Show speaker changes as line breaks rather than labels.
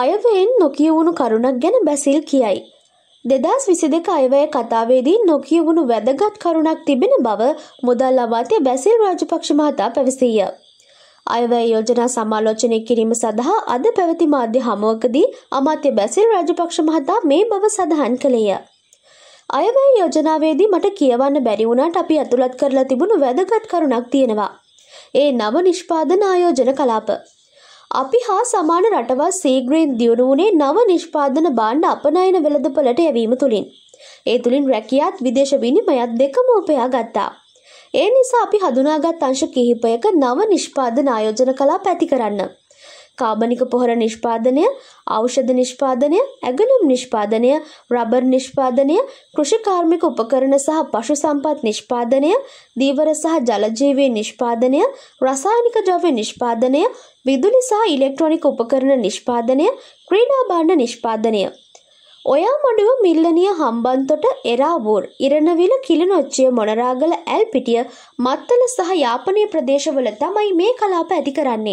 අයවයෙන් නොකියවුණු කරුණක් ගැන බැසිල් කියයි. දෙදස් විසි දෙක අයවය කතාවේදී නොකියවුණු වැදගත් කරුණක් තිබෙන බව මුදල් අවාතය බැසිල් රාජපක්ෂ මහතා පැවිසීය. අයවැය යෝජනා සමාලෝචනය කිරීම සඳහා අද පැවති මාධ්‍ය හමුවකදී අමාත්‍ය බැසිල් රාජපක්ෂ මහතා මේ බව සඳහන් කළේය. අයවැය යෝජනාවේදී මට කියවන්න බැරි වුණාට අපි ඇතුළත් කරලා තිබුණු වැදගත් කරුණක් තියෙනවා. ඒ නව නිෂ්පාදන ආයෝජන කලාප. අපි හා සමාන රටවල් සීග්‍රීන් දියුණුවනේ නව නිෂ්පාදන බාණ්ඩ අපනයන වෙළඳපලට යැවීම තුළින්. ඒ තුළින් රැකියාත් විදේශ විනිමයත් දෙකම උපයා ගත්තා. ඒ නිසා අපි හඳුනාගත් අංශ කිහිපයක නව නිෂ්පාදන ආයෝජන කලා පැති කරන්න. කාබනික පොහොර නිෂ්පාදනය, ඖෂධ නිෂ්පාදනය, ඇගලුම් නිෂ්පාදනය, රබර් නිෂ්පාදනය, කෘෂිකාර්මික උපකරණ සහ පශු සම්පත් නිෂ්පාදනය, දීවර සහ ජලජීවී නිෂ්පාදනය, රසායනික ද්‍රව්‍ය නිෂ්පාදනය, විදුලි සහ ඉලෙක්ට්‍රොනික උපකරණ නිෂ්පාදනය, ක්‍රීඩා භාණ්ඩ නිෂ්පාදනය. ඔයා මඩුව මිල්ලනිය හම්බන්තොට එරාවූර් ඉරණවිල කිලිනොච්චිය මොනරාගල ඇල්පිටිය මත්තල සහ යාපනය ප්‍රදේශවල තමයි මේ කලාප ඇති කරන්නේ.